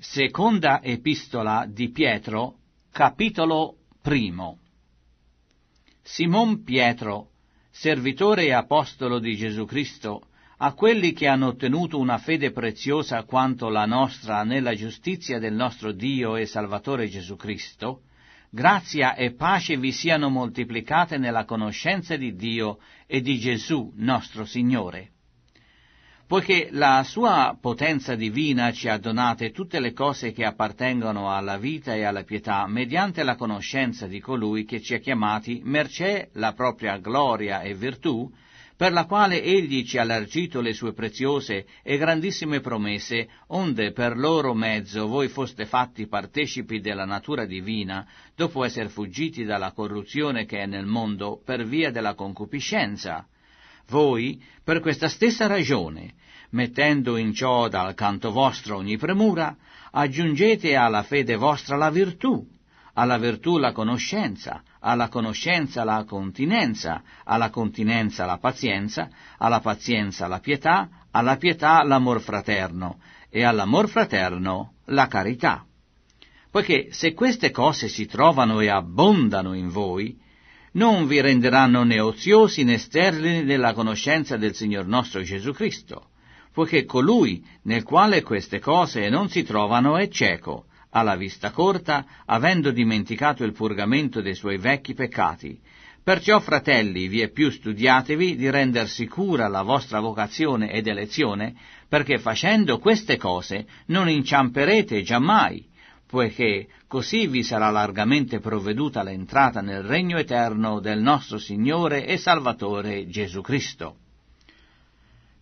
Seconda epistola di Pietro, capitolo primo. Simon Pietro, servitore e apostolo di Gesù Cristo, a quelli che hanno ottenuto una fede preziosa quanto la nostra nella giustizia del nostro Dio e Salvatore Gesù Cristo, grazia e pace vi siano moltiplicate nella conoscenza di Dio e di Gesù nostro Signore poiché la sua potenza divina ci ha donate tutte le cose che appartengono alla vita e alla pietà mediante la conoscenza di colui che ci ha chiamati mercé la propria gloria e virtù, per la quale egli ci ha largito le sue preziose e grandissime promesse, onde per loro mezzo voi foste fatti partecipi della natura divina, dopo essere fuggiti dalla corruzione che è nel mondo per via della concupiscenza voi, per questa stessa ragione, mettendo in ciò dal canto vostro ogni premura, aggiungete alla fede vostra la virtù, alla virtù la conoscenza, alla conoscenza la continenza, alla continenza la pazienza, alla pazienza la pietà, alla pietà l'amor fraterno e all'amor fraterno la carità. Poiché se queste cose si trovano e abbondano in voi, non vi renderanno né oziosi né sterlini nella conoscenza del Signor nostro Gesù Cristo, poiché colui nel quale queste cose non si trovano è cieco, alla vista corta, avendo dimenticato il purgamento dei suoi vecchi peccati. Perciò, fratelli, vi è più studiatevi di render sicura la vostra vocazione ed elezione, perché facendo queste cose non inciamperete giammai, poiché così vi sarà largamente provveduta l'entrata nel regno eterno del nostro Signore e Salvatore Gesù Cristo.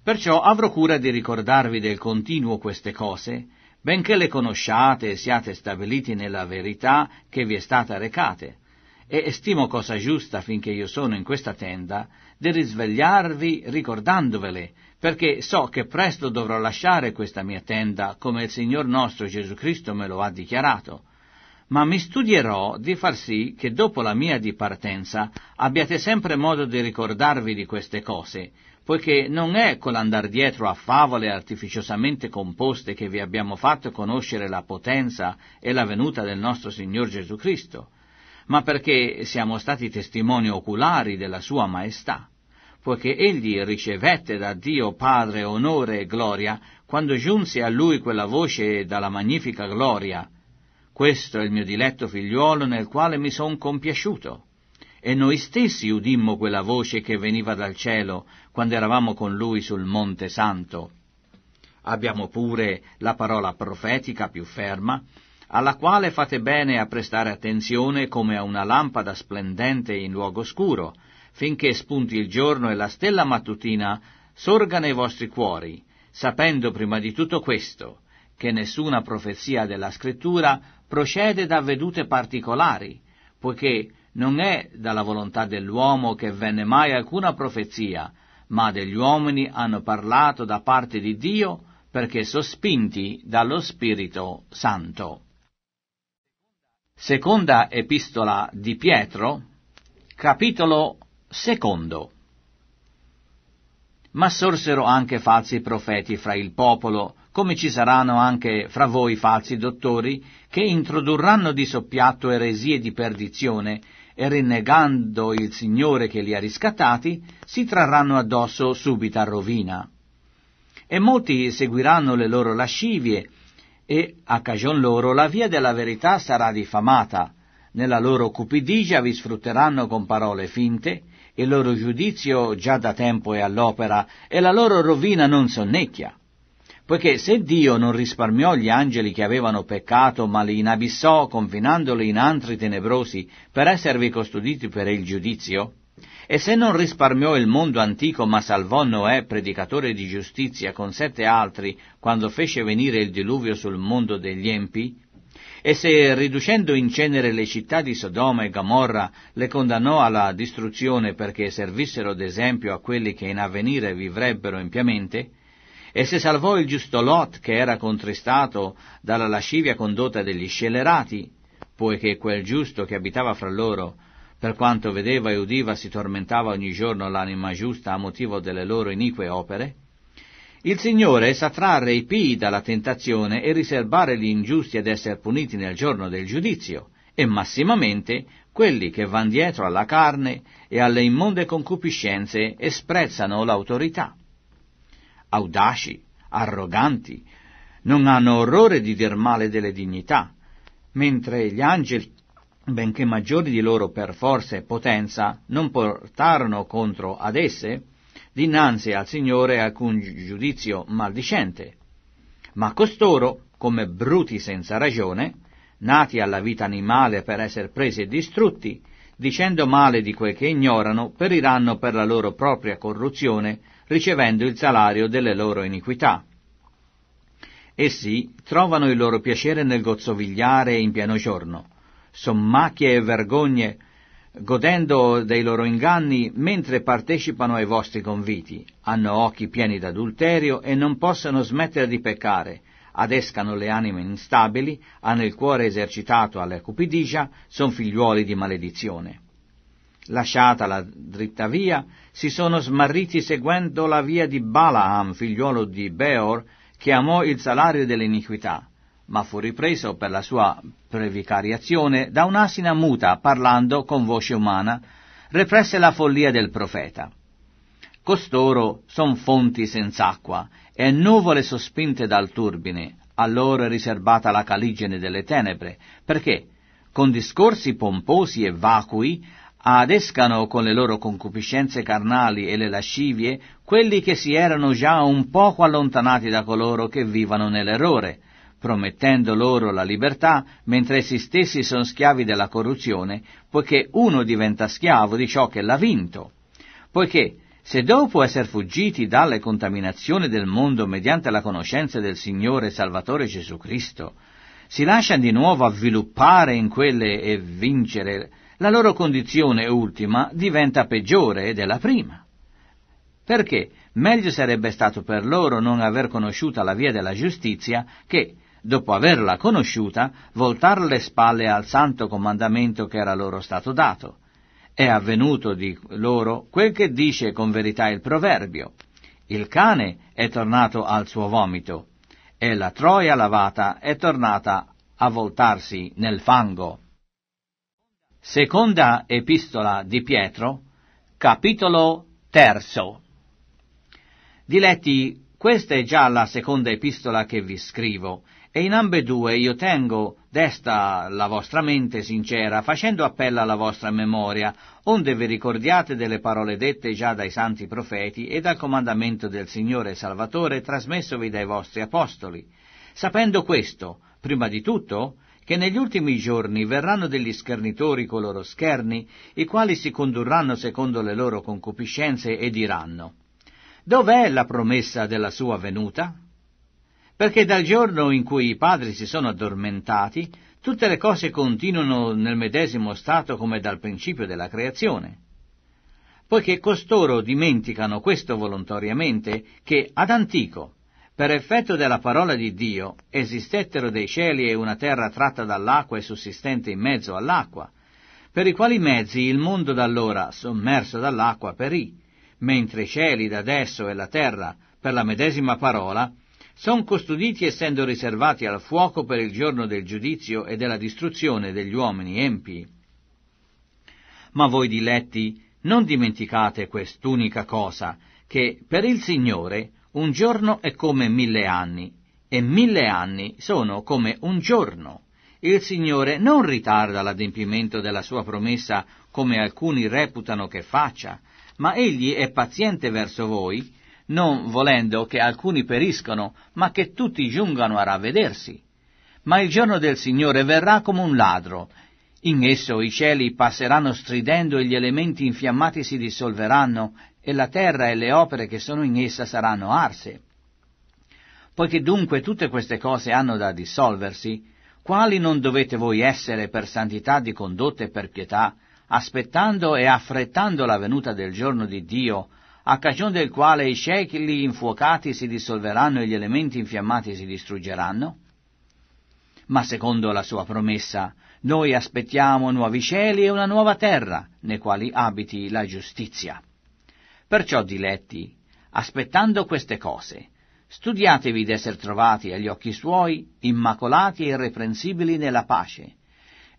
Perciò avrò cura di ricordarvi del continuo queste cose, benché le conosciate e siate stabiliti nella verità che vi è stata recate e estimo cosa giusta finché io sono in questa tenda, di risvegliarvi ricordandovele, perché so che presto dovrò lasciare questa mia tenda come il Signor nostro Gesù Cristo me lo ha dichiarato. Ma mi studierò di far sì che dopo la mia dipartenza abbiate sempre modo di ricordarvi di queste cose, poiché non è con l'andar dietro a favole artificiosamente composte che vi abbiamo fatto conoscere la potenza e la venuta del nostro Signor Gesù Cristo ma perché siamo stati testimoni oculari della Sua Maestà, poiché egli ricevette da Dio Padre onore e gloria quando giunse a lui quella voce dalla magnifica gloria. Questo è il mio diletto figliuolo nel quale mi son compiaciuto. E noi stessi udimmo quella voce che veniva dal cielo quando eravamo con lui sul Monte Santo. Abbiamo pure la parola profetica più ferma, alla quale fate bene a prestare attenzione come a una lampada splendente in luogo scuro, finché spunti il giorno e la stella mattutina sorga nei vostri cuori, sapendo prima di tutto questo, che nessuna profezia della scrittura procede da vedute particolari, poiché non è dalla volontà dell'uomo che venne mai alcuna profezia, ma degli uomini hanno parlato da parte di Dio perché sospinti dallo Spirito Santo. Seconda epistola di Pietro, capitolo secondo. Ma sorsero anche falsi profeti fra il popolo, come ci saranno anche fra voi falsi dottori, che introdurranno di soppiatto eresie di perdizione, e rinnegando il Signore che li ha riscattati, si trarranno addosso subita rovina. E molti seguiranno le loro lascivie, e a cagion loro la via della verità sarà diffamata, nella loro cupidigia vi sfrutteranno con parole finte, il loro giudizio già da tempo è all'opera e la loro rovina non sonnecchia. Poiché se Dio non risparmiò gli angeli che avevano peccato, ma li inabissò confinandoli in antri tenebrosi per esservi custoditi per il giudizio, e se non risparmiò il mondo antico ma salvò Noè, predicatore di giustizia, con sette altri, quando fece venire il diluvio sul mondo degli empi? E se, riducendo in cenere le città di Sodoma e Gomorra, le condannò alla distruzione perché servissero d'esempio a quelli che in avvenire vivrebbero impiamente? E se salvò il giusto Lot, che era contristato dalla lascivia condotta degli scelerati, poiché quel giusto che abitava fra loro per quanto vedeva e udiva si tormentava ogni giorno l'anima giusta a motivo delle loro inique opere, il Signore sa trarre i pii dalla tentazione e riservare gli ingiusti ad essere puniti nel giorno del giudizio, e massimamente quelli che van dietro alla carne e alle immonde concupiscenze e sprezzano l'autorità. Audaci, arroganti, non hanno orrore di dir male delle dignità, mentre gli angeli benché maggiori di loro per forza e potenza, non portarono contro ad esse dinanzi al Signore alcun giudizio maldicente. Ma costoro, come bruti senza ragione, nati alla vita animale per essere presi e distrutti, dicendo male di quel che ignorano, periranno per la loro propria corruzione, ricevendo il salario delle loro iniquità. Essi trovano il loro piacere nel gozzovigliare in pieno giorno, sommacchie e vergogne, godendo dei loro inganni mentre partecipano ai vostri conviti, hanno occhi pieni d'adulterio e non possono smettere di peccare, adescano le anime instabili, hanno il cuore esercitato alla cupidigia, sono figliuoli di maledizione. Lasciata la dritta via, si sono smarriti seguendo la via di Balaam, figliuolo di Beor, che amò il salario dell'iniquità ma fu ripreso per la sua previcariazione da un'asina muta parlando con voce umana, represse la follia del profeta. Costoro son fonti senz'acqua e nuvole sospinte dal turbine, allora riservata la caligene delle tenebre, perché con discorsi pomposi e vacui adescano con le loro concupiscenze carnali e le lascivie quelli che si erano già un poco allontanati da coloro che vivono nell'errore, promettendo loro la libertà, mentre essi stessi sono schiavi della corruzione, poiché uno diventa schiavo di ciò che l'ha vinto. Poiché se dopo essere fuggiti dalle contaminazioni del mondo mediante la conoscenza del Signore Salvatore Gesù Cristo, si lasciano di nuovo avviluppare in quelle e vincere, la loro condizione ultima diventa peggiore della prima. Perché meglio sarebbe stato per loro non aver conosciuta la via della giustizia che, dopo averla conosciuta, voltar le spalle al santo comandamento che era loro stato dato. È avvenuto di loro quel che dice con verità il proverbio. Il cane è tornato al suo vomito e la troia lavata è tornata a voltarsi nel fango. Seconda epistola di Pietro, capitolo terzo. Diletti, questa è già la seconda epistola che vi scrivo e in ambedue io tengo desta la vostra mente sincera, facendo appello alla vostra memoria, onde vi ricordiate delle parole dette già dai santi profeti e dal comandamento del Signore Salvatore trasmessovi dai vostri apostoli, sapendo questo, prima di tutto, che negli ultimi giorni verranno degli schernitori con loro scherni, i quali si condurranno secondo le loro concupiscenze e diranno Dov'è la promessa della sua venuta? perché dal giorno in cui i padri si sono addormentati, tutte le cose continuano nel medesimo stato come dal principio della creazione. Poiché costoro dimenticano questo volontariamente che ad antico, per effetto della parola di Dio, esistettero dei cieli e una terra tratta dall'acqua e sussistente in mezzo all'acqua, per i quali mezzi il mondo d'allora, sommerso dall'acqua, perì, mentre i cieli d'adesso e la terra, per la medesima parola, sono custoditi essendo riservati al fuoco per il giorno del giudizio e della distruzione degli uomini empi. Ma voi diletti, non dimenticate quest'unica cosa, che per il Signore un giorno è come mille anni, e mille anni sono come un giorno. Il Signore non ritarda l'adempimento della sua promessa come alcuni reputano che faccia, ma egli è paziente verso voi, non volendo che alcuni periscono, ma che tutti giungano a ravvedersi. Ma il giorno del Signore verrà come un ladro. In esso i cieli passeranno stridendo e gli elementi infiammati si dissolveranno, e la terra e le opere che sono in essa saranno arse. Poiché dunque tutte queste cose hanno da dissolversi, quali non dovete voi essere per santità di condotte e per pietà, aspettando e affrettando la venuta del giorno di Dio, a cagione del quale i secoli infuocati si dissolveranno e gli elementi infiammati si distruggeranno? Ma secondo la sua promessa, noi aspettiamo nuovi cieli e una nuova terra, nei quali abiti la giustizia. Perciò, diletti, aspettando queste cose, studiatevi d'esser trovati agli occhi suoi, immacolati e irreprensibili nella pace,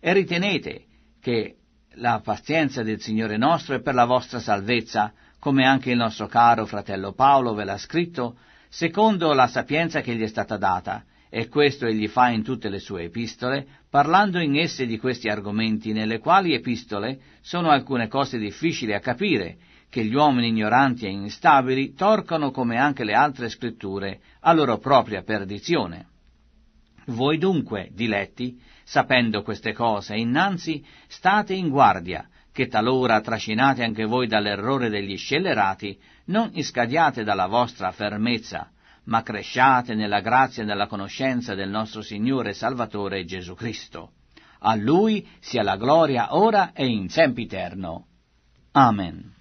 e ritenete che la pazienza del Signore nostro è per la vostra salvezza, come anche il nostro caro fratello Paolo ve l'ha scritto, secondo la sapienza che gli è stata data, e questo egli fa in tutte le sue epistole, parlando in esse di questi argomenti, nelle quali epistole sono alcune cose difficili a capire, che gli uomini ignoranti e instabili torcono come anche le altre scritture a loro propria perdizione. Voi dunque, diletti, sapendo queste cose, innanzi state in guardia, che talora, trascinate anche voi dall'errore degli scellerati, non iscadiate dalla vostra fermezza, ma cresciate nella grazia e nella conoscenza del nostro Signore e Salvatore Gesù Cristo. A Lui sia la gloria ora e in sempiterno. Amen.